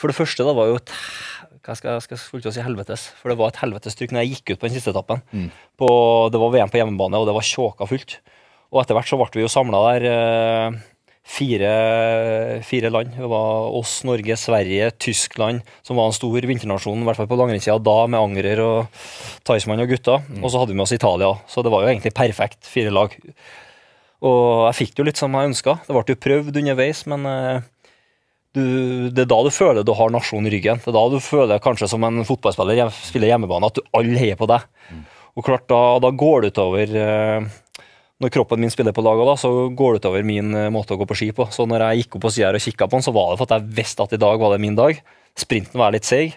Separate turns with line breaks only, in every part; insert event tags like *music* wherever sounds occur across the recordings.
For det første da var jo et hva skal, jeg, skal jeg si helvetes, for det var et helvetes trykk når jeg gikk ut på den siste etappen. Mm. På, det var VM på hjemmebane, og det var tjåka fullt. Og etter hvert så ble vi jo samla der. Eh, fire, fire, land. Det var oss, Norge, Sverige, Tyskland, som var en stor vinternasjon, i hvert fall på langrennssida da, med Angrer og Teichmann og gutta. Mm. Og så hadde vi med oss Italia, så det var jo egentlig perfekt, fire lag. Og jeg fikk det jo litt som jeg ønska. Det ble jo prøvd underveis, men eh, du, det er da du føler du har nasjonen i ryggen. Det er da du føler kanskje som en fotballspiller hjem, spiller hjemmebane, at du alle heier på deg. Mm. Og klart, da, da, går det utover eh, Når kroppen min spiller på laget da, så går det utover min eh, måte å gå på ski på. Så når jeg gikk opp på sida og kikka på den, så var det for at jeg visste at i dag var det min dag. Sprinten var litt seig.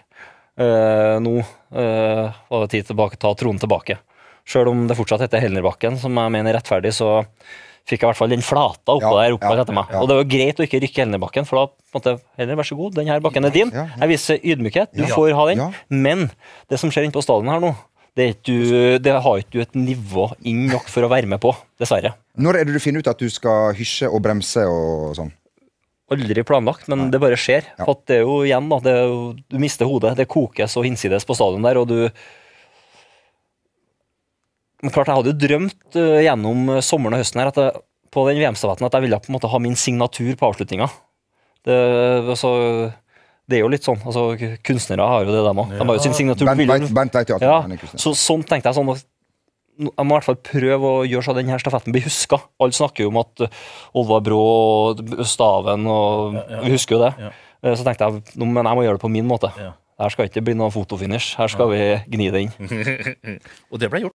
Uh, nå uh, var det tid til å ta tronen tilbake. Sjøl om det fortsatt heter Helnerbakken, som jeg mener rettferdig, så fikk jeg i hvert fall den flata oppå ja, der. oppå ja, etter meg. Og det var greit å ikke rykke Helnerbakken, for da måtte heller vær så god, denne bakken er din. Jeg viser ydmykhet, du får ha den. Men det som skjer inne på stadion her nå, det, du, det har ikke du et nivå inn nok for å være med på, dessverre. Når er det du finner ut at du skal hysje og bremse og sånn? aldri planlagt, men Nei. det bare skjer. Ja. For det er jo igjen, da, jo, du mister hodet. Det kokes og hinsides på stadion der, og du men klart, jeg hadde jo drømt uh, gjennom eh, sommeren og høsten her at jeg, på den VM-stafetten at jeg ville på en måte ha min signatur på avslutninga. Det, altså, det, er jo litt sånn. altså Kunstnere har jo det, dem òg. De har jo sin signatur. Bent, Bent, Bent ja, Så, sånn tenkte jeg sånn jeg må i hvert fall prøve å gjøre så denne stafetten blir huska. Alle snakker jo om at eh, Olvar Brå og Staven og ja, ja, Vi husker jo det. Ja. Så tenkte jeg men jeg må gjøre det på min måte. Her skal ikke bli noen fotofinish. Her skal vi gni det inn. *laughs* og det ble gjort.